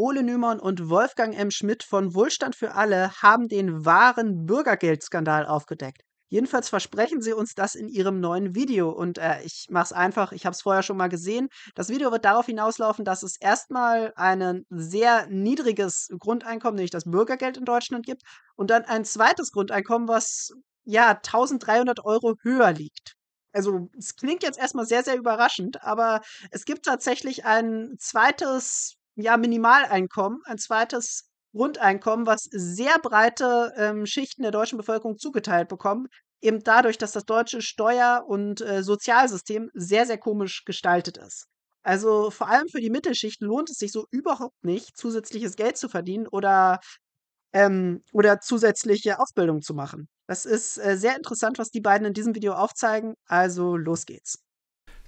Ole Nymon und Wolfgang M. Schmidt von Wohlstand für alle haben den wahren Bürgergeldskandal aufgedeckt. Jedenfalls versprechen sie uns das in ihrem neuen Video. Und äh, ich mache es einfach, ich habe es vorher schon mal gesehen. Das Video wird darauf hinauslaufen, dass es erstmal ein sehr niedriges Grundeinkommen, nämlich das Bürgergeld in Deutschland gibt, und dann ein zweites Grundeinkommen, was ja 1300 Euro höher liegt. Also es klingt jetzt erstmal sehr, sehr überraschend, aber es gibt tatsächlich ein zweites ja, Minimaleinkommen, ein zweites Grundeinkommen, was sehr breite ähm, Schichten der deutschen Bevölkerung zugeteilt bekommen, eben dadurch, dass das deutsche Steuer- und äh, Sozialsystem sehr, sehr komisch gestaltet ist. Also vor allem für die Mittelschicht lohnt es sich so überhaupt nicht, zusätzliches Geld zu verdienen oder, ähm, oder zusätzliche Ausbildung zu machen. Das ist äh, sehr interessant, was die beiden in diesem Video aufzeigen. Also los geht's.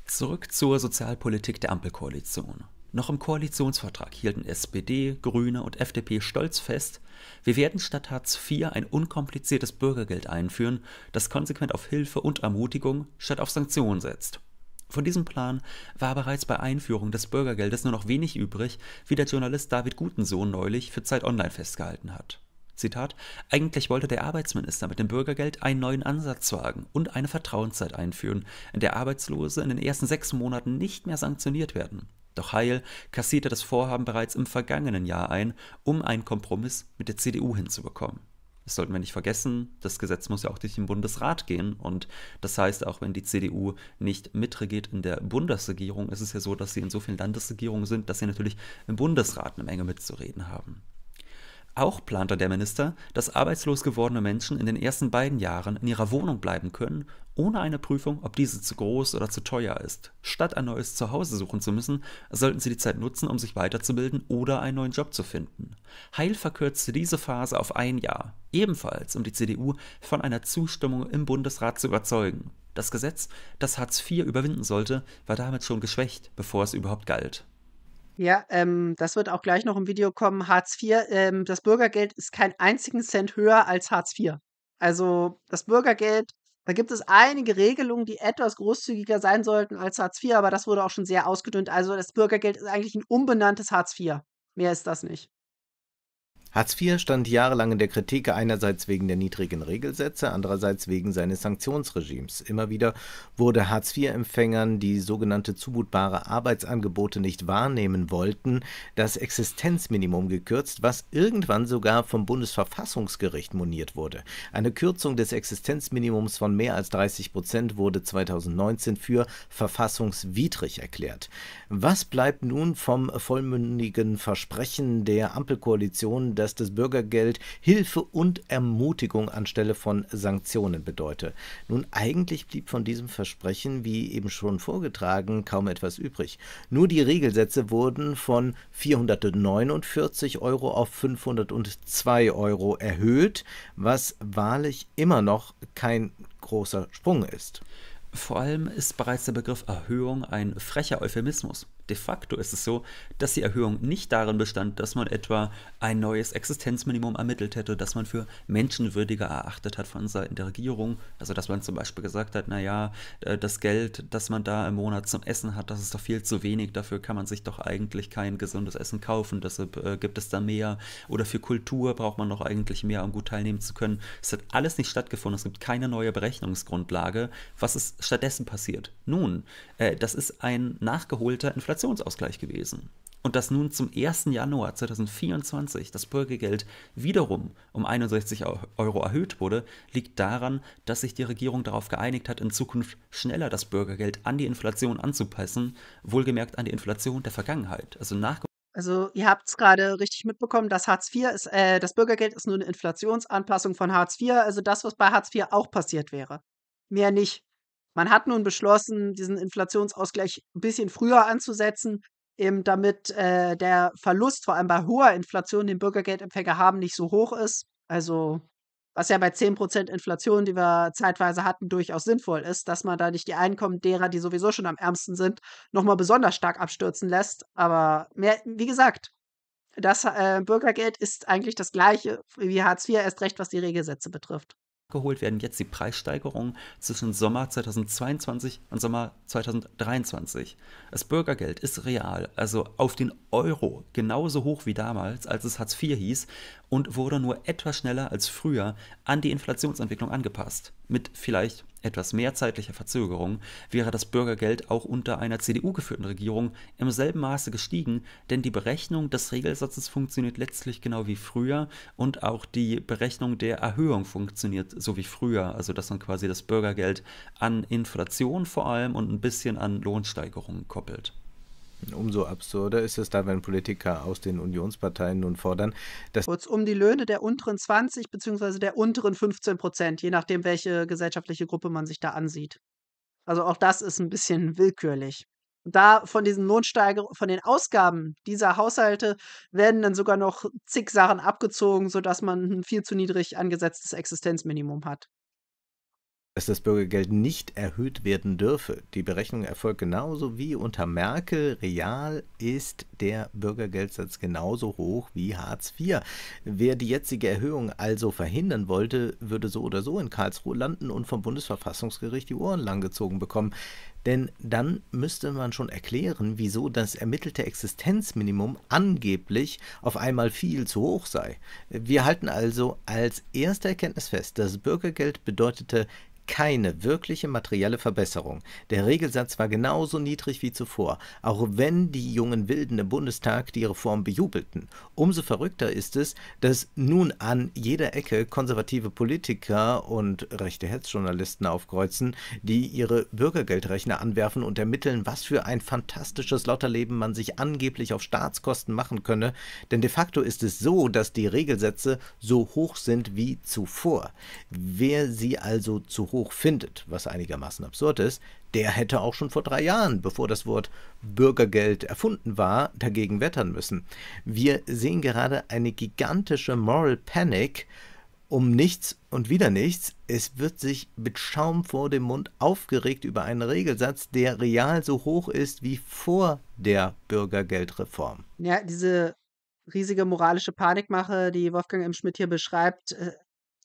Zurück zur Sozialpolitik der Ampelkoalition. Noch im Koalitionsvertrag hielten SPD, Grüne und FDP stolz fest, wir werden statt Hartz IV ein unkompliziertes Bürgergeld einführen, das konsequent auf Hilfe und Ermutigung statt auf Sanktionen setzt. Von diesem Plan war bereits bei Einführung des Bürgergeldes nur noch wenig übrig, wie der Journalist David Gutensohn neulich für Zeit Online festgehalten hat. Zitat, eigentlich wollte der Arbeitsminister mit dem Bürgergeld einen neuen Ansatz wagen und eine Vertrauenszeit einführen, in der Arbeitslose in den ersten sechs Monaten nicht mehr sanktioniert werden doch heil, kassierte das Vorhaben bereits im vergangenen Jahr ein, um einen Kompromiss mit der CDU hinzubekommen. Das sollten wir nicht vergessen, das Gesetz muss ja auch durch den Bundesrat gehen und das heißt, auch wenn die CDU nicht mitregiert in der Bundesregierung, ist es ja so, dass sie in so vielen Landesregierungen sind, dass sie natürlich im Bundesrat eine Menge mitzureden haben. Auch plante der Minister, dass arbeitslos gewordene Menschen in den ersten beiden Jahren in ihrer Wohnung bleiben können, ohne eine Prüfung, ob diese zu groß oder zu teuer ist. Statt ein neues Zuhause suchen zu müssen, sollten sie die Zeit nutzen, um sich weiterzubilden oder einen neuen Job zu finden. Heil verkürzte diese Phase auf ein Jahr, ebenfalls um die CDU von einer Zustimmung im Bundesrat zu überzeugen. Das Gesetz, das Hartz IV überwinden sollte, war damit schon geschwächt, bevor es überhaupt galt. Ja, ähm, das wird auch gleich noch im Video kommen. Hartz IV, ähm, das Bürgergeld ist keinen einzigen Cent höher als Hartz IV. Also das Bürgergeld, da gibt es einige Regelungen, die etwas großzügiger sein sollten als Hartz IV, aber das wurde auch schon sehr ausgedünnt. Also das Bürgergeld ist eigentlich ein unbenanntes Hartz IV. Mehr ist das nicht. Hartz IV stand jahrelang in der Kritik, einerseits wegen der niedrigen Regelsätze, andererseits wegen seines Sanktionsregimes. Immer wieder wurde Hartz IV-Empfängern, die sogenannte zumutbare Arbeitsangebote nicht wahrnehmen wollten, das Existenzminimum gekürzt, was irgendwann sogar vom Bundesverfassungsgericht moniert wurde. Eine Kürzung des Existenzminimums von mehr als 30 Prozent wurde 2019 für verfassungswidrig erklärt. Was bleibt nun vom vollmündigen Versprechen der Ampelkoalition, dass das Bürgergeld Hilfe und Ermutigung anstelle von Sanktionen bedeute. Nun, eigentlich blieb von diesem Versprechen, wie eben schon vorgetragen, kaum etwas übrig. Nur die Regelsätze wurden von 449 Euro auf 502 Euro erhöht, was wahrlich immer noch kein großer Sprung ist. Vor allem ist bereits der Begriff Erhöhung ein frecher Euphemismus de facto ist es so, dass die Erhöhung nicht darin bestand, dass man etwa ein neues Existenzminimum ermittelt hätte, das man für menschenwürdiger erachtet hat von Seiten der Regierung. Also dass man zum Beispiel gesagt hat, naja, äh, das Geld, das man da im Monat zum Essen hat, das ist doch viel zu wenig, dafür kann man sich doch eigentlich kein gesundes Essen kaufen, deshalb äh, gibt es da mehr. Oder für Kultur braucht man noch eigentlich mehr, um gut teilnehmen zu können. Es hat alles nicht stattgefunden, es gibt keine neue Berechnungsgrundlage. Was ist stattdessen passiert? Nun, äh, das ist ein nachgeholter Inflation. Inflationsausgleich gewesen. Und dass nun zum 1. Januar 2024 das Bürgergeld wiederum um 61 Euro erhöht wurde, liegt daran, dass sich die Regierung darauf geeinigt hat, in Zukunft schneller das Bürgergeld an die Inflation anzupassen, wohlgemerkt an die Inflation der Vergangenheit. Also nach also ihr habt es gerade richtig mitbekommen, dass Hartz IV ist, äh, das Bürgergeld ist nur eine Inflationsanpassung von Hartz IV, also das, was bei Hartz IV auch passiert wäre. Mehr nicht. Man hat nun beschlossen, diesen Inflationsausgleich ein bisschen früher anzusetzen, eben damit äh, der Verlust, vor allem bei hoher Inflation, den Bürgergeldempfänger haben, nicht so hoch ist. Also, was ja bei 10% Inflation, die wir zeitweise hatten, durchaus sinnvoll ist, dass man da nicht die Einkommen derer, die sowieso schon am ärmsten sind, nochmal besonders stark abstürzen lässt. Aber mehr, wie gesagt, das äh, Bürgergeld ist eigentlich das gleiche wie Hartz IV, erst recht, was die Regelsätze betrifft geholt werden jetzt die Preissteigerungen zwischen Sommer 2022 und Sommer 2023. Das Bürgergeld ist real, also auf den Euro genauso hoch wie damals, als es Hartz IV hieß und wurde nur etwas schneller als früher an die Inflationsentwicklung angepasst. Mit vielleicht etwas mehr zeitlicher Verzögerung wäre das Bürgergeld auch unter einer CDU-geführten Regierung im selben Maße gestiegen, denn die Berechnung des Regelsatzes funktioniert letztlich genau wie früher und auch die Berechnung der Erhöhung funktioniert so wie früher, also dass man quasi das Bürgergeld an Inflation vor allem und ein bisschen an Lohnsteigerungen koppelt. Umso absurder ist es da, wenn Politiker aus den Unionsparteien nun fordern, dass kurzum die Löhne der unteren 20 bzw. der unteren 15 Prozent, je nachdem, welche gesellschaftliche Gruppe man sich da ansieht. Also auch das ist ein bisschen willkürlich. Da von diesen Lohnsteigerungen, von den Ausgaben dieser Haushalte werden dann sogar noch zig Sachen abgezogen, sodass man ein viel zu niedrig angesetztes Existenzminimum hat dass das Bürgergeld nicht erhöht werden dürfe. Die Berechnung erfolgt genauso wie unter Merkel. Real ist der Bürgergeldsatz genauso hoch wie Hartz IV. Wer die jetzige Erhöhung also verhindern wollte, würde so oder so in Karlsruhe landen und vom Bundesverfassungsgericht die Ohren langgezogen bekommen. Denn dann müsste man schon erklären, wieso das ermittelte Existenzminimum angeblich auf einmal viel zu hoch sei. Wir halten also als erste Erkenntnis fest, das Bürgergeld bedeutete keine wirkliche materielle Verbesserung. Der Regelsatz war genauso niedrig wie zuvor, auch wenn die jungen Wilden im Bundestag die Reform bejubelten. Umso verrückter ist es, dass nun an jeder Ecke konservative Politiker und rechte Hetzjournalisten aufkreuzen, die ihre Bürgergeldrechner anwerfen und ermitteln, was für ein fantastisches Lotterleben man sich angeblich auf Staatskosten machen könne, denn de facto ist es so, dass die Regelsätze so hoch sind wie zuvor. Wer sie also zu hoch Gesetzbuch findet, was einigermaßen absurd ist, der hätte auch schon vor drei Jahren, bevor das Wort Bürgergeld erfunden war, dagegen wettern müssen. Wir sehen gerade eine gigantische Moral Panic um nichts und wieder nichts. Es wird sich mit Schaum vor dem Mund aufgeregt über einen Regelsatz, der real so hoch ist wie vor der Bürgergeldreform. Ja, diese riesige moralische Panikmache, die Wolfgang M. Schmidt hier beschreibt, äh,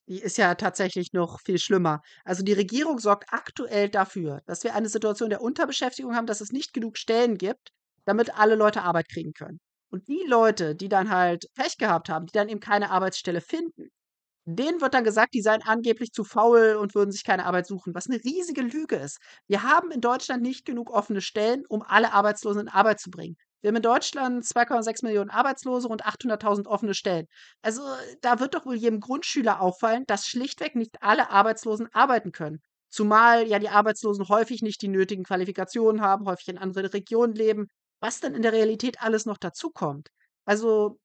die ist ja tatsächlich noch viel schlimmer. Also die Regierung sorgt aktuell dafür, dass wir eine Situation der Unterbeschäftigung haben, dass es nicht genug Stellen gibt, damit alle Leute Arbeit kriegen können. Und die Leute, die dann halt Pech gehabt haben, die dann eben keine Arbeitsstelle finden, denen wird dann gesagt, die seien angeblich zu faul und würden sich keine Arbeit suchen, was eine riesige Lüge ist. Wir haben in Deutschland nicht genug offene Stellen, um alle Arbeitslosen in Arbeit zu bringen. Wir haben in Deutschland 2,6 Millionen Arbeitslose und 800.000 offene Stellen. Also da wird doch wohl jedem Grundschüler auffallen, dass schlichtweg nicht alle Arbeitslosen arbeiten können. Zumal ja die Arbeitslosen häufig nicht die nötigen Qualifikationen haben, häufig in anderen Regionen leben, was denn in der Realität alles noch dazukommt. Also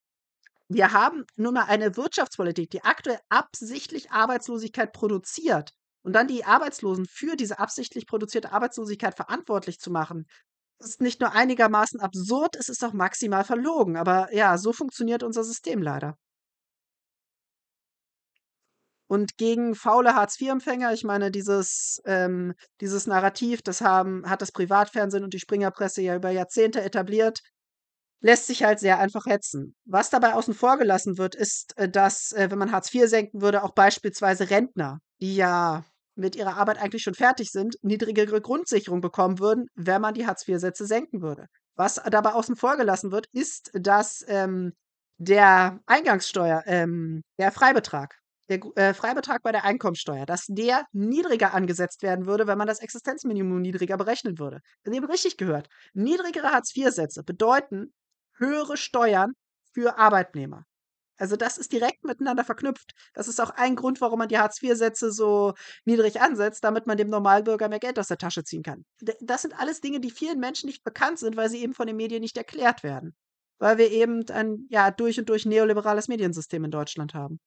wir haben nun mal eine Wirtschaftspolitik, die aktuell absichtlich Arbeitslosigkeit produziert und dann die Arbeitslosen für diese absichtlich produzierte Arbeitslosigkeit verantwortlich zu machen, ist nicht nur einigermaßen absurd, es ist auch maximal verlogen. Aber ja, so funktioniert unser System leider. Und gegen faule Hartz-IV-Empfänger, ich meine, dieses, ähm, dieses Narrativ, das haben, hat das Privatfernsehen und die Springerpresse ja über Jahrzehnte etabliert, lässt sich halt sehr einfach hetzen. Was dabei außen vor gelassen wird, ist, äh, dass, äh, wenn man Hartz IV senken würde, auch beispielsweise Rentner, die ja mit ihrer Arbeit eigentlich schon fertig sind, niedrigere Grundsicherung bekommen würden, wenn man die Hartz-IV-Sätze senken würde. Was dabei außen vor gelassen wird, ist, dass ähm, der Eingangssteuer, ähm, der Freibetrag, der äh, Freibetrag bei der Einkommensteuer, dass der niedriger angesetzt werden würde, wenn man das Existenzminimum niedriger berechnen würde. Und haben habt richtig gehört. Niedrigere Hartz-IV-Sätze bedeuten höhere Steuern für Arbeitnehmer. Also das ist direkt miteinander verknüpft. Das ist auch ein Grund, warum man die Hartz-IV-Sätze so niedrig ansetzt, damit man dem Normalbürger mehr Geld aus der Tasche ziehen kann. Das sind alles Dinge, die vielen Menschen nicht bekannt sind, weil sie eben von den Medien nicht erklärt werden. Weil wir eben ein ja, durch und durch neoliberales Mediensystem in Deutschland haben.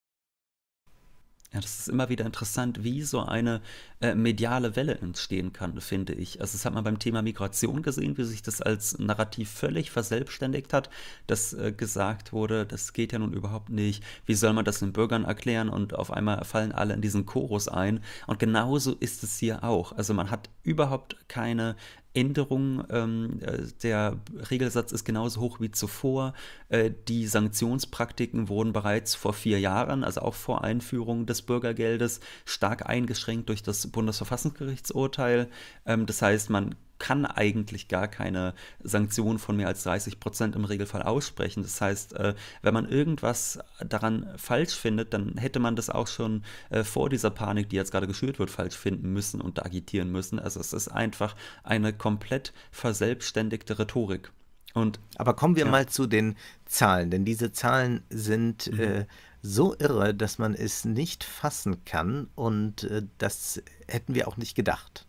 Ja, das ist immer wieder interessant, wie so eine äh, mediale Welle entstehen kann, finde ich. Also das hat man beim Thema Migration gesehen, wie sich das als Narrativ völlig verselbstständigt hat, dass äh, gesagt wurde, das geht ja nun überhaupt nicht, wie soll man das den Bürgern erklären und auf einmal fallen alle in diesen Chorus ein. Und genauso ist es hier auch. Also man hat überhaupt keine Änderung ähm, äh, der Regelsatz ist genauso hoch wie zuvor. Äh, die Sanktionspraktiken wurden bereits vor vier Jahren, also auch vor Einführung des Bürgergeldes, stark eingeschränkt durch das Bundesverfassungsgerichtsurteil. Ähm, das heißt, man kann eigentlich gar keine Sanktion von mehr als 30 Prozent im Regelfall aussprechen. Das heißt, äh, wenn man irgendwas daran falsch findet, dann hätte man das auch schon äh, vor dieser Panik, die jetzt gerade geschürt wird, falsch finden müssen und agitieren müssen. Also es ist einfach eine komplett verselbstständigte Rhetorik. Und, Aber kommen wir ja. mal zu den Zahlen, denn diese Zahlen sind mhm. äh, so irre, dass man es nicht fassen kann und äh, das hätten wir auch nicht gedacht.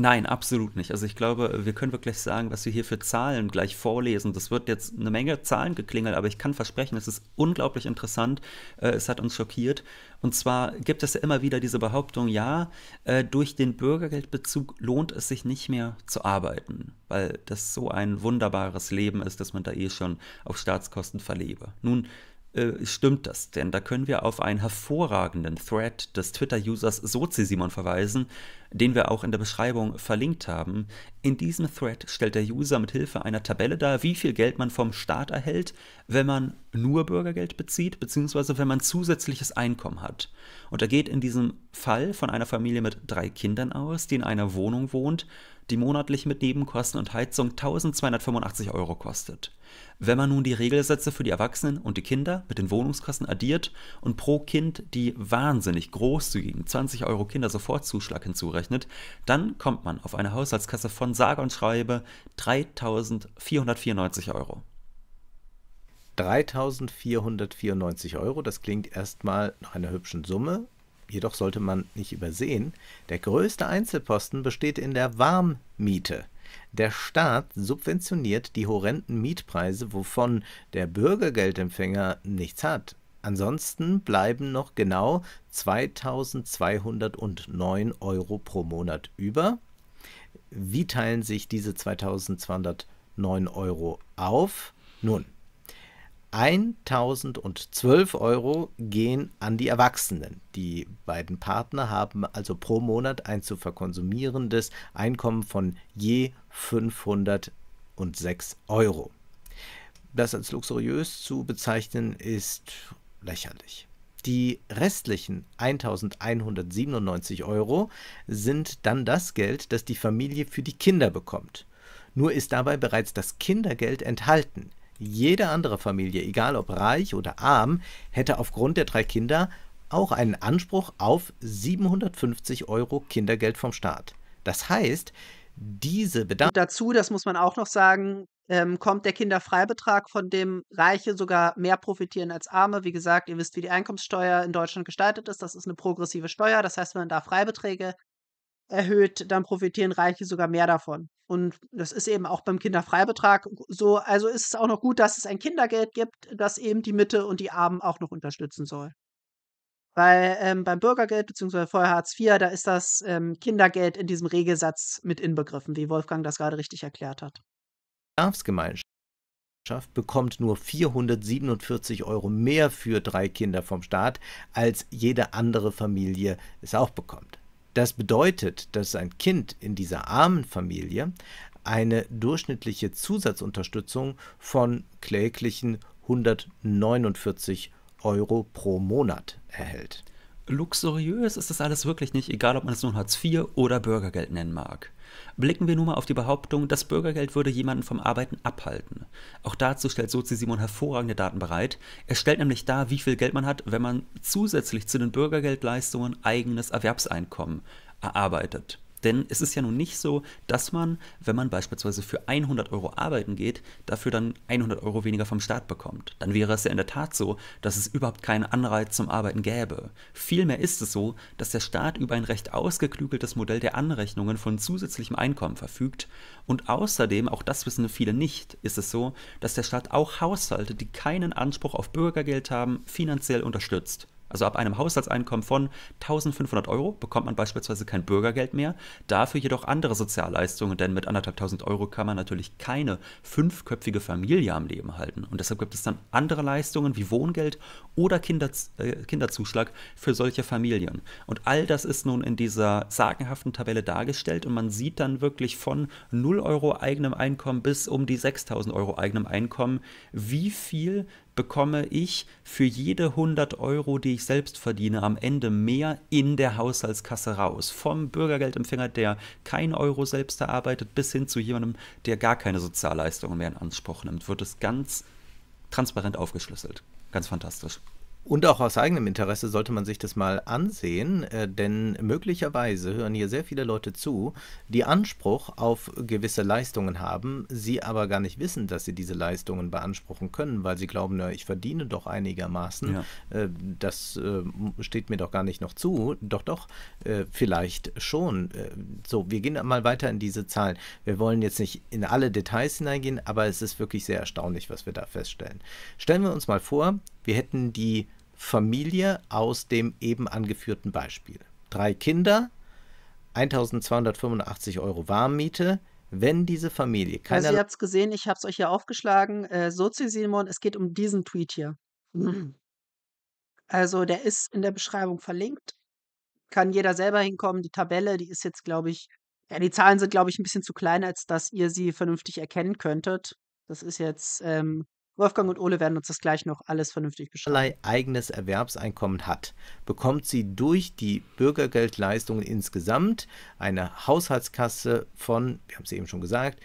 Nein, absolut nicht. Also ich glaube, wir können wirklich sagen, was wir hier für Zahlen gleich vorlesen. Das wird jetzt eine Menge Zahlen geklingelt, aber ich kann versprechen, es ist unglaublich interessant. Äh, es hat uns schockiert. Und zwar gibt es ja immer wieder diese Behauptung, ja, äh, durch den Bürgergeldbezug lohnt es sich nicht mehr zu arbeiten, weil das so ein wunderbares Leben ist, dass man da eh schon auf Staatskosten verlebe. Nun, äh, stimmt das, denn da können wir auf einen hervorragenden Thread des Twitter-Users SoziSimon verweisen, den wir auch in der Beschreibung verlinkt haben. In diesem Thread stellt der User mit Hilfe einer Tabelle dar, wie viel Geld man vom Staat erhält, wenn man nur Bürgergeld bezieht, beziehungsweise wenn man zusätzliches Einkommen hat. Und er geht in diesem Fall von einer Familie mit drei Kindern aus, die in einer Wohnung wohnt die monatlich mit Nebenkosten und Heizung 1285 Euro kostet. Wenn man nun die Regelsätze für die Erwachsenen und die Kinder mit den Wohnungskosten addiert und pro Kind die wahnsinnig großzügigen 20 Euro Kindersofortzuschlag hinzurechnet, dann kommt man auf eine Haushaltskasse von sage und schreibe 3494 Euro. 3494 Euro, das klingt erstmal nach einer hübschen Summe, jedoch sollte man nicht übersehen, der größte Einzelposten besteht in der Warmmiete. Der Staat subventioniert die horrenden Mietpreise, wovon der Bürgergeldempfänger nichts hat. Ansonsten bleiben noch genau 2209 Euro pro Monat über. Wie teilen sich diese 2209 Euro auf? Nun, 1012 Euro gehen an die Erwachsenen. Die beiden Partner haben also pro Monat ein zu verkonsumierendes Einkommen von je 506 Euro. Das als luxuriös zu bezeichnen ist lächerlich. Die restlichen 1197 Euro sind dann das Geld, das die Familie für die Kinder bekommt. Nur ist dabei bereits das Kindergeld enthalten. Jede andere Familie, egal ob reich oder arm, hätte aufgrund der drei Kinder auch einen Anspruch auf 750 Euro Kindergeld vom Staat. Das heißt, diese Bedarf. Dazu, das muss man auch noch sagen, ähm, kommt der Kinderfreibetrag, von dem Reiche sogar mehr profitieren als Arme. Wie gesagt, ihr wisst, wie die Einkommenssteuer in Deutschland gestaltet ist. Das ist eine progressive Steuer. Das heißt, wenn man da Freibeträge erhöht, dann profitieren Reiche sogar mehr davon. Und das ist eben auch beim Kinderfreibetrag so. Also ist es auch noch gut, dass es ein Kindergeld gibt, das eben die Mitte und die Armen auch noch unterstützen soll. Weil ähm, beim Bürgergeld bzw. vorher Hartz IV, da ist das ähm, Kindergeld in diesem Regelsatz mit inbegriffen, wie Wolfgang das gerade richtig erklärt hat. Erfsgemeinschaft bekommt nur 447 Euro mehr für drei Kinder vom Staat, als jede andere Familie es auch bekommt. Das bedeutet, dass ein Kind in dieser armen Familie eine durchschnittliche Zusatzunterstützung von kläglichen 149 Euro pro Monat erhält. Luxuriös ist das alles wirklich nicht, egal ob man es nun Hartz IV oder Bürgergeld nennen mag. Blicken wir nun mal auf die Behauptung, das Bürgergeld würde jemanden vom Arbeiten abhalten. Auch dazu stellt Sozi Simon hervorragende Daten bereit. Er stellt nämlich dar, wie viel Geld man hat, wenn man zusätzlich zu den Bürgergeldleistungen eigenes Erwerbseinkommen erarbeitet. Denn es ist ja nun nicht so, dass man, wenn man beispielsweise für 100 Euro arbeiten geht, dafür dann 100 Euro weniger vom Staat bekommt. Dann wäre es ja in der Tat so, dass es überhaupt keinen Anreiz zum Arbeiten gäbe. Vielmehr ist es so, dass der Staat über ein recht ausgeklügeltes Modell der Anrechnungen von zusätzlichem Einkommen verfügt. Und außerdem, auch das wissen viele nicht, ist es so, dass der Staat auch Haushalte, die keinen Anspruch auf Bürgergeld haben, finanziell unterstützt. Also ab einem Haushaltseinkommen von 1500 Euro bekommt man beispielsweise kein Bürgergeld mehr, dafür jedoch andere Sozialleistungen, denn mit 1500 Euro kann man natürlich keine fünfköpfige Familie am Leben halten. Und deshalb gibt es dann andere Leistungen wie Wohngeld oder Kinderz äh, Kinderzuschlag für solche Familien. Und all das ist nun in dieser sagenhaften Tabelle dargestellt und man sieht dann wirklich von 0 Euro eigenem Einkommen bis um die 6000 Euro eigenem Einkommen, wie viel bekomme ich für jede 100 Euro, die ich selbst verdiene, am Ende mehr in der Haushaltskasse raus. Vom Bürgergeldempfänger, der kein Euro selbst erarbeitet, bis hin zu jemandem, der gar keine Sozialleistungen mehr in Anspruch nimmt, wird es ganz transparent aufgeschlüsselt. Ganz fantastisch. Und auch aus eigenem Interesse sollte man sich das mal ansehen, äh, denn möglicherweise hören hier sehr viele Leute zu, die Anspruch auf gewisse Leistungen haben, sie aber gar nicht wissen, dass sie diese Leistungen beanspruchen können, weil sie glauben, na, ich verdiene doch einigermaßen, ja. Äh, das äh, steht mir doch gar nicht noch zu. Doch, doch, vielleicht schon. So, wir gehen mal weiter in diese Zahlen. Wir wollen jetzt nicht in alle Details hineingehen, aber es ist wirklich sehr erstaunlich, was wir da feststellen. Stellen wir uns mal vor, wir hätten die Familie aus dem eben angeführten Beispiel. Drei Kinder, 1285 Euro Warmmiete, wenn diese Familie keine. Also ihr habt es gesehen, ich habe es euch hier aufgeschlagen. Äh, Sozi Simon, es geht um diesen Tweet hier. Also der ist in der Beschreibung verlinkt. Kann jeder selber hinkommen. Die Tabelle, die ist jetzt, glaube ich, ja, die Zahlen sind, glaube ich, ein bisschen zu klein, als dass ihr sie vernünftig erkennen könntet. Das ist jetzt ähm, Wolfgang und Ole werden uns das gleich noch alles vernünftig beschreiben. eigenes Erwerbseinkommen hat, bekommt sie durch die Bürgergeldleistungen insgesamt eine Haushaltskasse von, wir haben es eben schon gesagt,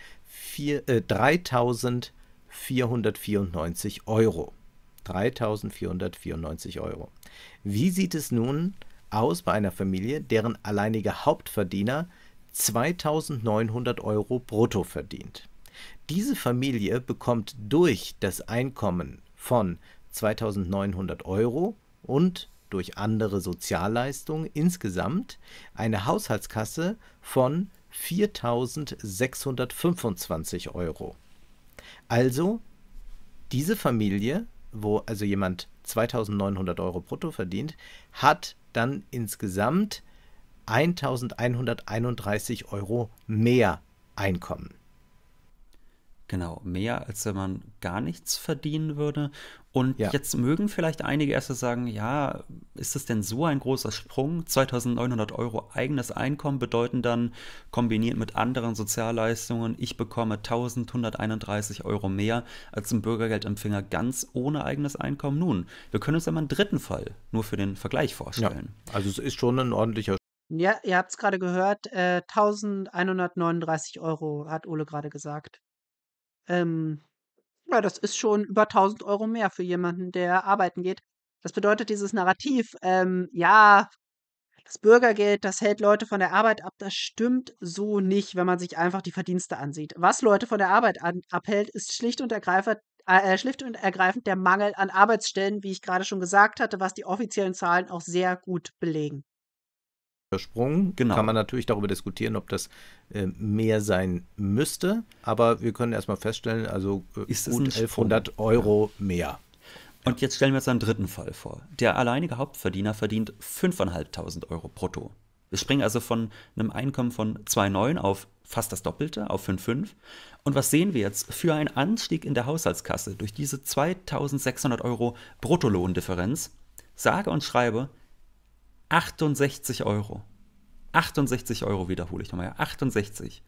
äh, 3.494 Euro. 3.494 Euro. Wie sieht es nun aus bei einer Familie, deren alleiniger Hauptverdiener 2.900 Euro brutto verdient? Diese Familie bekommt durch das Einkommen von 2900 Euro und durch andere Sozialleistungen insgesamt eine Haushaltskasse von 4625 Euro. Also diese Familie, wo also jemand 2900 Euro brutto verdient, hat dann insgesamt 1131 Euro mehr Einkommen. Genau, mehr als wenn man gar nichts verdienen würde. Und ja. jetzt mögen vielleicht einige erst sagen, ja, ist das denn so ein großer Sprung? 2900 Euro eigenes Einkommen bedeuten dann, kombiniert mit anderen Sozialleistungen, ich bekomme 1131 Euro mehr als ein Bürgergeldempfänger ganz ohne eigenes Einkommen. Nun, wir können uns ja mal einen dritten Fall nur für den Vergleich vorstellen. Ja, also es ist schon ein ordentlicher ja, ihr habt es gerade gehört, äh, 1139 Euro hat Ole gerade gesagt. Ähm, ja, das ist schon über 1000 Euro mehr für jemanden, der arbeiten geht. Das bedeutet, dieses Narrativ, ähm, ja, das Bürgergeld, das hält Leute von der Arbeit ab, das stimmt so nicht, wenn man sich einfach die Verdienste ansieht. Was Leute von der Arbeit an, abhält, ist schlicht und, äh, äh, schlicht und ergreifend der Mangel an Arbeitsstellen, wie ich gerade schon gesagt hatte, was die offiziellen Zahlen auch sehr gut belegen übersprungen. Genau. Kann man natürlich darüber diskutieren, ob das äh, mehr sein müsste, aber wir können erstmal feststellen, also äh, ist gut 1100 Euro ja. mehr. Und jetzt stellen wir uns einen dritten Fall vor. Der alleinige Hauptverdiener verdient 5.500 Euro brutto. Wir springen also von einem Einkommen von 2,9 auf fast das Doppelte, auf 5,5. Und was sehen wir jetzt? Für einen Anstieg in der Haushaltskasse durch diese 2.600 Euro Bruttolohndifferenz, sage und schreibe 68 Euro. 68 Euro wiederhole ich nochmal. 68.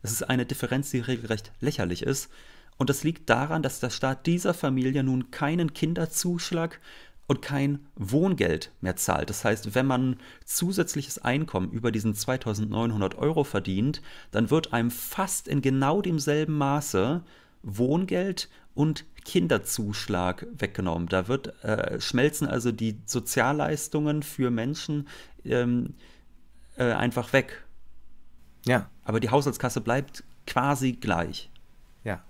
Das ist eine Differenz, die regelrecht lächerlich ist. Und das liegt daran, dass der Staat dieser Familie nun keinen Kinderzuschlag und kein Wohngeld mehr zahlt. Das heißt, wenn man zusätzliches Einkommen über diesen 2900 Euro verdient, dann wird einem fast in genau demselben Maße Wohngeld und Kinderzuschlag weggenommen. Da wird, äh, schmelzen also die Sozialleistungen für Menschen ähm, äh, einfach weg. Ja. Aber die Haushaltskasse bleibt quasi gleich. Ja.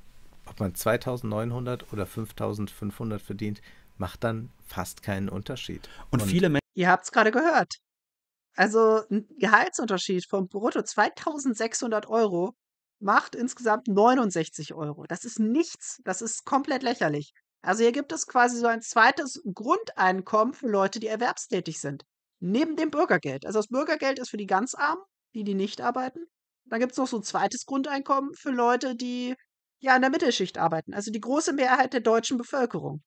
Ob man 2900 oder 5500 verdient, macht dann fast keinen Unterschied. Und, und viele Menschen. Ihr habt es gerade gehört. Also ein Gehaltsunterschied von brutto 2600 Euro macht insgesamt 69 Euro. Das ist nichts. Das ist komplett lächerlich. Also hier gibt es quasi so ein zweites Grundeinkommen für Leute, die erwerbstätig sind. Neben dem Bürgergeld. Also das Bürgergeld ist für die ganz Armen, die, die nicht arbeiten. Dann gibt es noch so ein zweites Grundeinkommen für Leute, die ja in der Mittelschicht arbeiten. Also die große Mehrheit der deutschen Bevölkerung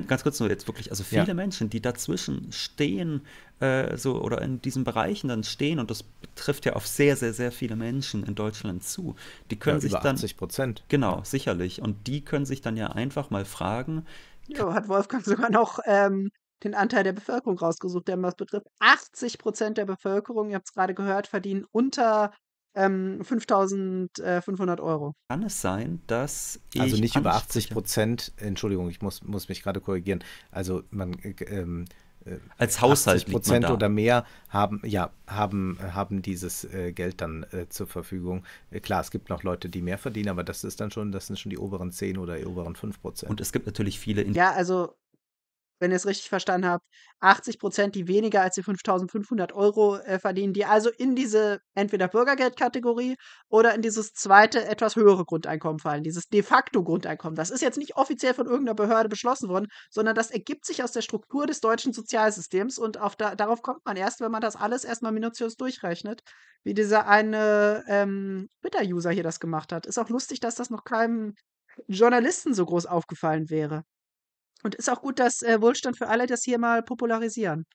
ganz kurz nur jetzt wirklich, also viele ja. Menschen, die dazwischen stehen, äh, so oder in diesen Bereichen dann stehen, und das trifft ja auf sehr, sehr, sehr viele Menschen in Deutschland zu, die können ja, sich über dann. 80 Prozent. Genau, sicherlich. Und die können sich dann ja einfach mal fragen. Jo, hat Wolfgang sogar noch ähm, den Anteil der Bevölkerung rausgesucht, der was betrifft. 80 Prozent der Bevölkerung, ihr habt es gerade gehört, verdienen unter ähm, 5.500 äh, Euro. Kann es sein, dass Also nicht über 80 Prozent, Entschuldigung, ich muss, muss mich gerade korrigieren. Also man. Äh, ähm, äh, als Haushalt 80 Prozent oder mehr haben ja haben haben dieses äh, Geld dann äh, zur Verfügung. Äh, klar, es gibt noch Leute, die mehr verdienen, aber das ist dann schon das sind schon die oberen 10 oder die oberen 5 Prozent. Und es gibt natürlich viele. In ja, also wenn ihr es richtig verstanden habt, 80 Prozent, die weniger als die 5.500 Euro äh, verdienen, die also in diese entweder Bürgergeldkategorie oder in dieses zweite, etwas höhere Grundeinkommen fallen, dieses de facto Grundeinkommen. Das ist jetzt nicht offiziell von irgendeiner Behörde beschlossen worden, sondern das ergibt sich aus der Struktur des deutschen Sozialsystems und da, darauf kommt man erst, wenn man das alles erstmal minutiös durchrechnet, wie dieser eine ähm, Twitter-User hier das gemacht hat. Ist auch lustig, dass das noch keinem Journalisten so groß aufgefallen wäre. Und ist auch gut, dass äh, Wohlstand für alle das hier mal popularisieren.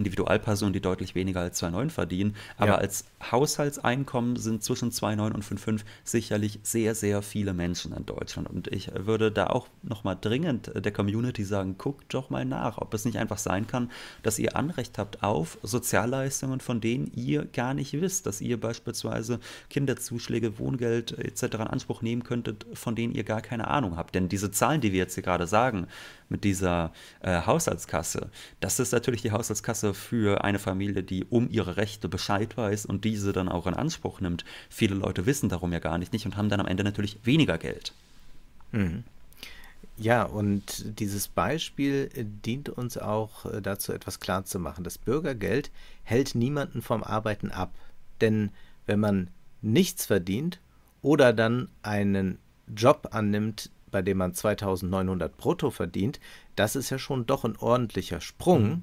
Individualpersonen, die deutlich weniger als 2,9 verdienen. Aber ja. als Haushaltseinkommen sind zwischen 2,9 und 5,5 sicherlich sehr, sehr viele Menschen in Deutschland. Und ich würde da auch nochmal dringend äh, der Community sagen, guckt doch mal nach, ob es nicht einfach sein kann, dass ihr Anrecht habt auf Sozialleistungen, von denen ihr gar nicht wisst, dass ihr beispielsweise Kinderzuschläge, Wohngeld etc. in Anspruch nehmen könntet, von denen ihr gar keine Ahnung habt. Denn diese Zahlen, die wir jetzt hier gerade sagen, mit dieser äh, Haushaltskasse, das ist natürlich die Haushaltskasse Chance für eine Familie, die um ihre Rechte Bescheid weiß und diese dann auch in Anspruch nimmt. Viele Leute wissen darum ja gar nicht, nicht und haben dann am Ende natürlich weniger Geld. Mhm. Ja, und dieses Beispiel dient uns auch äh, dazu, etwas klarzumachen. Das Bürgergeld hält niemanden vom Arbeiten ab. Denn wenn man nichts verdient oder dann einen Job annimmt, bei dem man 2900 brutto verdient, das ist ja schon doch ein ordentlicher Sprung. Mhm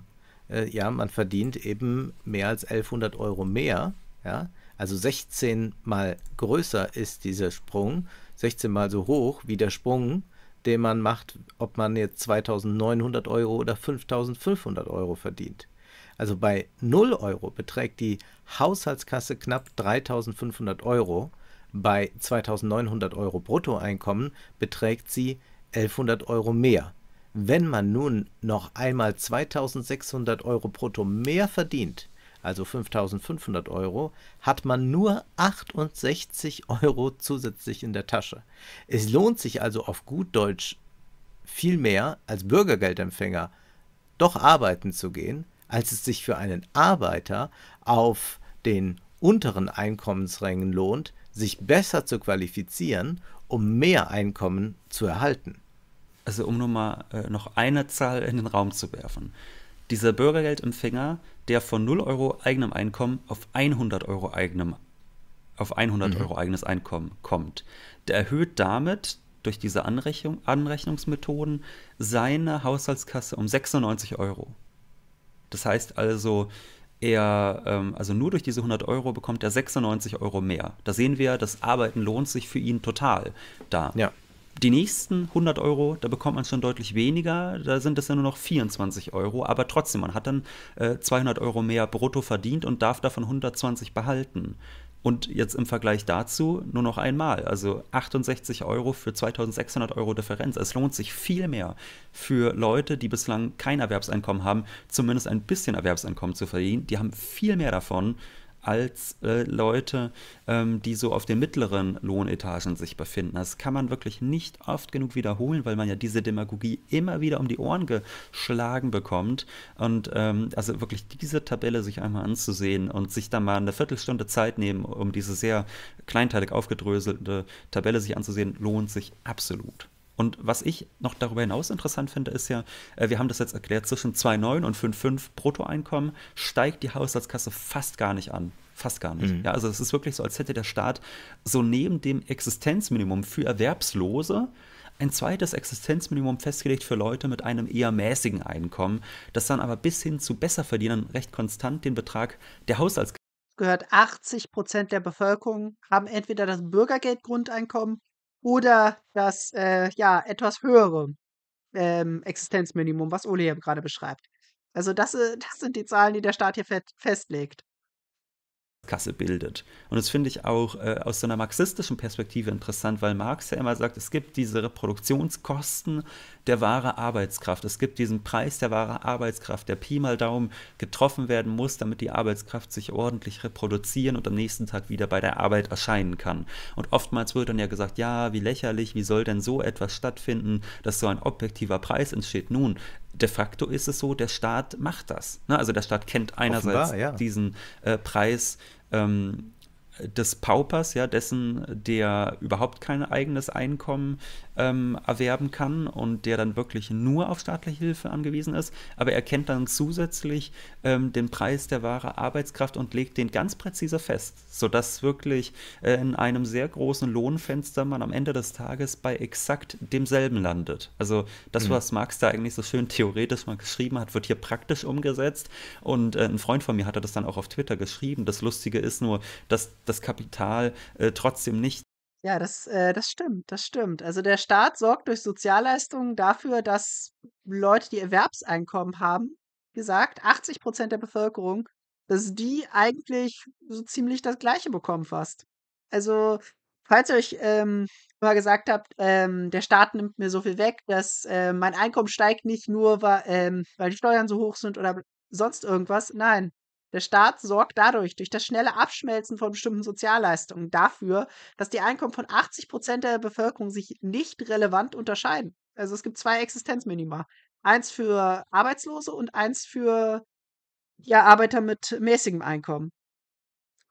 äh, ja, man verdient eben mehr als 1100 Euro mehr. Ja? Also 16 mal größer ist dieser Sprung, 16 mal so hoch wie der Sprung, den man macht, ob man jetzt 2900 Euro oder 5500 Euro verdient. Also bei 0 Euro beträgt die Haushaltskasse knapp 3500 Euro. Bei 2900 Euro Bruttoeinkommen beträgt sie 1100 Euro mehr. Wenn man nun noch einmal 2600 Euro brutto mehr verdient, also 5500 Euro, hat man nur 68 Euro zusätzlich in der Tasche. Es lohnt sich also auf gut Deutsch viel mehr als Bürgergeldempfänger doch arbeiten zu gehen, als es sich für einen Arbeiter auf den unteren Einkommensrängen lohnt, sich besser zu qualifizieren, um mehr Einkommen zu erhalten also um nur mal äh, noch eine Zahl in den Raum zu werfen. Dieser Bürgergeldempfänger, der von 0 Euro eigenem Einkommen auf 100 Euro eigenem auf 100 mhm. Euro eigenes Einkommen kommt, der erhöht damit durch diese Anrechnung, Anrechnungsmethoden seine Haushaltskasse um 96 Euro. Das heißt also, er, ähm, also nur durch diese 100 Euro bekommt er 96 Euro mehr. Da sehen wir, das Arbeiten lohnt sich für ihn total da. Ja die nächsten 100 Euro, da bekommt man schon deutlich weniger, da sind es ja nur noch 24 Euro, aber trotzdem, man hat dann äh, 200 Euro mehr brutto verdient und darf davon 120 behalten. Und jetzt im Vergleich dazu nur noch einmal, also 68 Euro für 2600 Euro Differenz. Es lohnt sich viel mehr für Leute, die bislang kein Erwerbseinkommen haben, zumindest ein bisschen Erwerbseinkommen zu verdienen. Die haben viel mehr davon, als äh, Leute, ähm, die so auf den mittleren Lohnetagen sich befinden. Das kann man wirklich nicht oft genug wiederholen, weil man ja diese Demagogie immer wieder um die Ohren geschlagen bekommt. Und ähm, also wirklich diese Tabelle sich einmal anzusehen und sich dann mal eine Viertelstunde Zeit nehmen, um diese sehr kleinteilig aufgedröselte Tabelle sich anzusehen, lohnt sich absolut. Und was ich noch darüber hinaus interessant finde, ist ja, äh, wir haben das jetzt erklärt, zwischen 2,9 und 5,5 Bruttoeinkommen steigt die Haushaltskasse fast gar nicht an. Fast gar nicht. Mhm. Ja, also es ist wirklich so, als hätte der Staat so neben dem Existenzminimum für Erwerbslose ein zweites Existenzminimum festgelegt für Leute mit einem eher mäßigen Einkommen, das dann aber bis hin zu Besserverdienern recht konstant den Betrag der Haushaltskasse gehört 80 Prozent der Bevölkerung, haben entweder das Bürgergeldgrundeinkommen oder das äh, ja etwas höhere ähm, Existenzminimum, was Ole eben gerade beschreibt. Also das, äh, das sind die Zahlen, die der Staat hier festlegt. Kasse bildet. Und das finde ich auch äh, aus so einer marxistischen Perspektive interessant, weil Marx ja immer sagt, es gibt diese Reproduktionskosten der wahren Arbeitskraft. Es gibt diesen Preis der wahren Arbeitskraft, der Pi mal Daumen getroffen werden muss, damit die Arbeitskraft sich ordentlich reproduzieren und am nächsten Tag wieder bei der Arbeit erscheinen kann. Und oftmals wird dann ja gesagt, ja, wie lächerlich, wie soll denn so etwas stattfinden, dass so ein objektiver Preis entsteht. Nun, de facto ist es so, der Staat macht das. Ne? Also der Staat kennt einerseits Offenbar, ja. diesen äh, Preis ähm, des Paupers, ja, dessen, der überhaupt kein eigenes Einkommen ähm, erwerben kann und der dann wirklich nur auf staatliche Hilfe angewiesen ist. Aber er kennt dann zusätzlich ähm, den Preis der wahren Arbeitskraft und legt den ganz präzise fest, sodass wirklich äh, in einem sehr großen Lohnfenster man am Ende des Tages bei exakt demselben landet. Also das, mhm. was Marx da eigentlich so schön theoretisch mal geschrieben hat, wird hier praktisch umgesetzt. Und äh, ein Freund von mir hatte das dann auch auf Twitter geschrieben. Das Lustige ist nur, dass das Kapital äh, trotzdem nicht. Ja, das, äh, das stimmt, das stimmt. Also der Staat sorgt durch Sozialleistungen dafür, dass Leute, die Erwerbseinkommen haben, gesagt, 80 Prozent der Bevölkerung, dass die eigentlich so ziemlich das Gleiche bekommen fast. Also, falls ihr euch ähm, mal gesagt habt, ähm, der Staat nimmt mir so viel weg, dass äh, mein Einkommen steigt nicht nur, weil, ähm, weil die Steuern so hoch sind oder sonst irgendwas. Nein, der Staat sorgt dadurch, durch das schnelle Abschmelzen von bestimmten Sozialleistungen, dafür, dass die Einkommen von 80 Prozent der Bevölkerung sich nicht relevant unterscheiden. Also es gibt zwei Existenzminima. Eins für Arbeitslose und eins für ja, Arbeiter mit mäßigem Einkommen.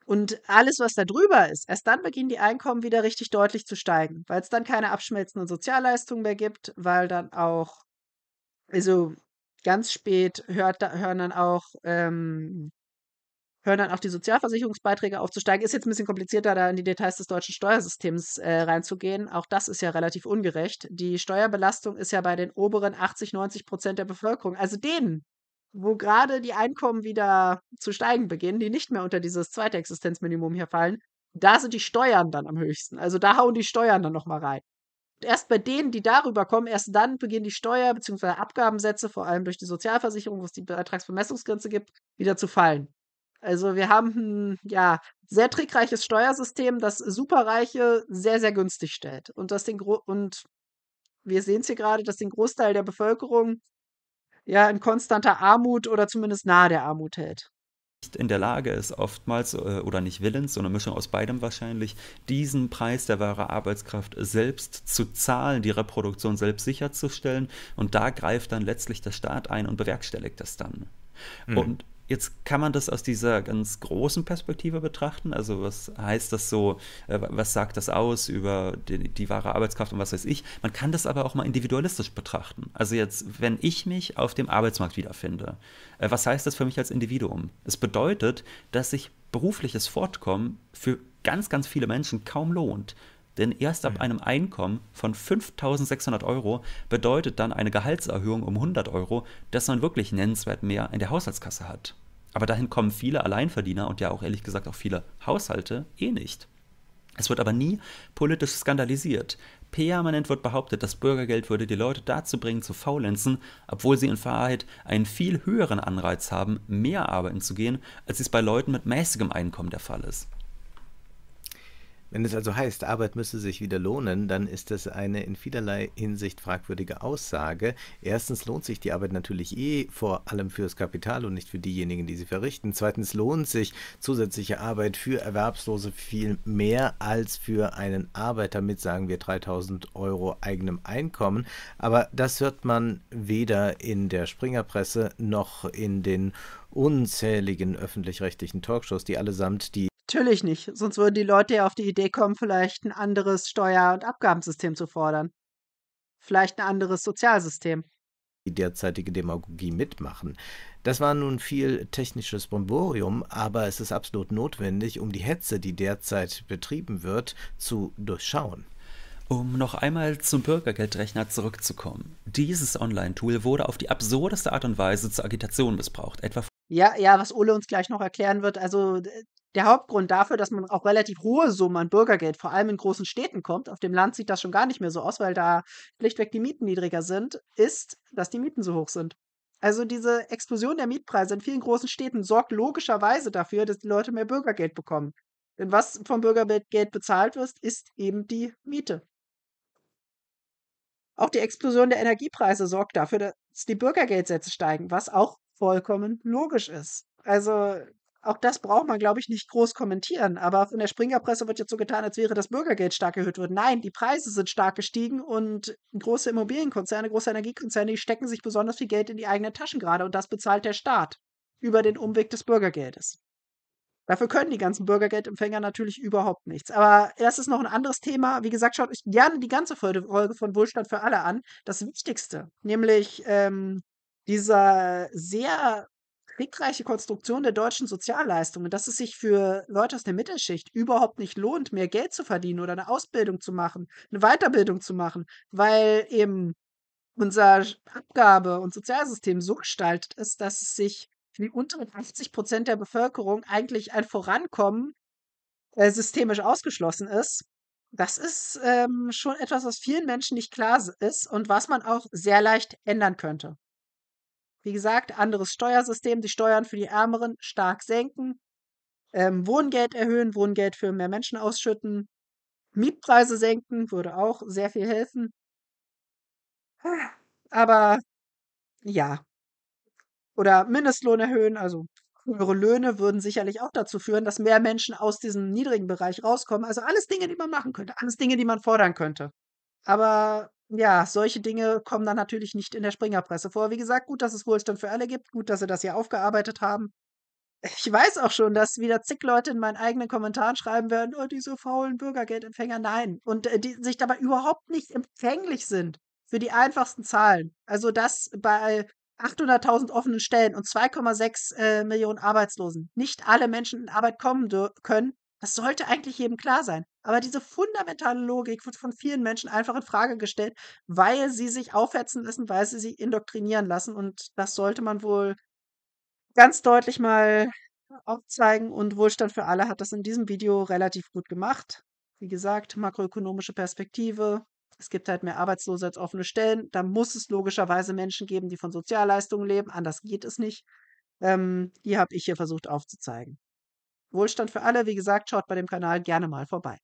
Und alles, was da drüber ist, erst dann beginnen die Einkommen wieder richtig deutlich zu steigen, weil es dann keine abschmelzenden Sozialleistungen mehr gibt, weil dann auch, also ganz spät hört, hören dann auch ähm, hören dann auch die Sozialversicherungsbeiträge aufzusteigen. Ist jetzt ein bisschen komplizierter, da in die Details des deutschen Steuersystems äh, reinzugehen. Auch das ist ja relativ ungerecht. Die Steuerbelastung ist ja bei den oberen 80, 90 Prozent der Bevölkerung, also denen, wo gerade die Einkommen wieder zu steigen beginnen, die nicht mehr unter dieses zweite Existenzminimum hier fallen, da sind die Steuern dann am höchsten. Also da hauen die Steuern dann nochmal rein. Und erst bei denen, die darüber kommen, erst dann beginnen die Steuer- bzw. Abgabensätze, vor allem durch die Sozialversicherung, wo es die Beitragsbemessungsgrenze gibt, wieder zu fallen. Also wir haben ein hm, ja, sehr trickreiches Steuersystem, das Superreiche sehr, sehr günstig stellt. Und, das den und wir sehen es hier gerade, dass den Großteil der Bevölkerung ja in konstanter Armut oder zumindest nahe der Armut hält in der Lage ist, oftmals äh, oder nicht willens, so eine Mischung aus beidem wahrscheinlich, diesen Preis der wahren Arbeitskraft selbst zu zahlen, die Reproduktion selbst sicherzustellen. Und da greift dann letztlich der Staat ein und bewerkstelligt das dann. Mhm. Und Jetzt kann man das aus dieser ganz großen Perspektive betrachten. Also was heißt das so, äh, was sagt das aus über die, die, wahre Arbeitskraft und was weiß ich. Man kann das aber auch mal individualistisch betrachten. Also jetzt, wenn ich mich auf dem Arbeitsmarkt wiederfinde, äh, was heißt das für mich als Individuum? Es bedeutet, dass sich berufliches Fortkommen für ganz, ganz viele Menschen kaum lohnt. Denn erst ab mhm. einem Einkommen von 5.600 Euro bedeutet dann eine Gehaltserhöhung um 100 Euro, dass man wirklich nennenswert mehr in der Haushaltskasse hat. Aber dahin kommen viele Alleinverdiener und ja auch ehrlich gesagt auch viele Haushalte eh nicht. Es wird aber nie politisch skandalisiert. Permanent wird behauptet, das Bürgergeld würde die Leute dazu bringen, zu faulenzen, obwohl sie in Wahrheit einen viel höheren Anreiz haben, mehr arbeiten zu gehen, als es bei Leuten mit mäßigem Einkommen der Fall ist. Wenn es also heißt, Arbeit müsse sich wieder lohnen, dann ist das eine in vielerlei Hinsicht fragwürdige Aussage. Erstens lohnt sich die Arbeit natürlich eh vor allem fürs Kapital und nicht für diejenigen, die sie verrichten. Zweitens lohnt sich zusätzliche Arbeit für Erwerbslose viel mehr als für einen Arbeiter mit, sagen wir, 3000 Euro eigenem Einkommen. Aber das hört man weder in der Springerpresse noch in den unzähligen öffentlich-rechtlichen Talkshows, die allesamt die Natürlich nicht, sonst würden die Leute ja auf die Idee kommen, vielleicht ein anderes Steuer- und Abgabensystem zu fordern. Vielleicht ein anderes Sozialsystem. Die derzeitige Demagogie mitmachen. Das war nun viel technisches Brimborium, aber es ist absolut notwendig, um die Hetze, die derzeit betrieben wird, zu durchschauen. Um noch einmal zum Bürgergeldrechner zurückzukommen. Dieses Online-Tool wurde auf die absurdeste Art und Weise zur Agitation missbraucht, etwa ja, ja, was Ole uns gleich noch erklären wird. Also der Hauptgrund dafür, dass man auch relativ hohe Summen an Bürgergeld, vor allem in großen Städten, kommt, auf dem Land sieht das schon gar nicht mehr so aus, weil da schlichtweg die Mieten niedriger sind, ist, dass die Mieten so hoch sind. Also diese Explosion der Mietpreise in vielen großen Städten sorgt logischerweise dafür, dass die Leute mehr Bürgergeld bekommen. Denn was vom Bürgergeld bezahlt wird, ist eben die Miete. Auch die Explosion der Energiepreise sorgt dafür, dass die Bürgergeldsätze steigen, was auch vollkommen logisch ist. Also auch das braucht man, glaube ich, nicht groß kommentieren. Aber in der Springerpresse wird jetzt so getan, als wäre das Bürgergeld stark erhöht worden. Nein, die Preise sind stark gestiegen und große Immobilienkonzerne, große Energiekonzerne, die stecken sich besonders viel Geld in die eigenen Taschen gerade und das bezahlt der Staat über den Umweg des Bürgergeldes. Dafür können die ganzen Bürgergeldempfänger natürlich überhaupt nichts. Aber das ist noch ein anderes Thema. Wie gesagt, schaut euch gerne die ganze Folge von Wohlstand für alle an. Das Wichtigste, nämlich ähm, dieser sehr trickreiche Konstruktion der deutschen Sozialleistungen, dass es sich für Leute aus der Mittelschicht überhaupt nicht lohnt, mehr Geld zu verdienen oder eine Ausbildung zu machen, eine Weiterbildung zu machen, weil eben unser Abgabe- und Sozialsystem so gestaltet ist, dass es sich für die unteren 80 Prozent der Bevölkerung eigentlich ein Vorankommen äh, systemisch ausgeschlossen ist. Das ist ähm, schon etwas, was vielen Menschen nicht klar ist und was man auch sehr leicht ändern könnte. Wie gesagt, anderes Steuersystem, die Steuern für die Ärmeren stark senken, ähm, Wohngeld erhöhen, Wohngeld für mehr Menschen ausschütten, Mietpreise senken, würde auch sehr viel helfen. Aber ja. Oder Mindestlohn erhöhen, also höhere Löhne würden sicherlich auch dazu führen, dass mehr Menschen aus diesem niedrigen Bereich rauskommen. Also alles Dinge, die man machen könnte, alles Dinge, die man fordern könnte. Aber ja, solche Dinge kommen dann natürlich nicht in der Springerpresse vor. Wie gesagt, gut, dass es Wohlstand für alle gibt, gut, dass sie das hier aufgearbeitet haben. Ich weiß auch schon, dass wieder zig Leute in meinen eigenen Kommentaren schreiben werden, oh, diese faulen Bürgergeldempfänger, nein. Und äh, die sich dabei überhaupt nicht empfänglich sind für die einfachsten Zahlen. Also dass bei 800.000 offenen Stellen und 2,6 äh, Millionen Arbeitslosen. Nicht alle Menschen in Arbeit kommen können, das sollte eigentlich jedem klar sein. Aber diese fundamentale Logik wird von vielen Menschen einfach in Frage gestellt, weil sie sich aufhetzen lassen, weil sie sich indoktrinieren lassen. Und das sollte man wohl ganz deutlich mal aufzeigen. Und Wohlstand für alle hat das in diesem Video relativ gut gemacht. Wie gesagt, makroökonomische Perspektive. Es gibt halt mehr Arbeitslose als offene Stellen. Da muss es logischerweise Menschen geben, die von Sozialleistungen leben. Anders geht es nicht. Ähm, die habe ich hier versucht aufzuzeigen. Wohlstand für alle, wie gesagt, schaut bei dem Kanal gerne mal vorbei.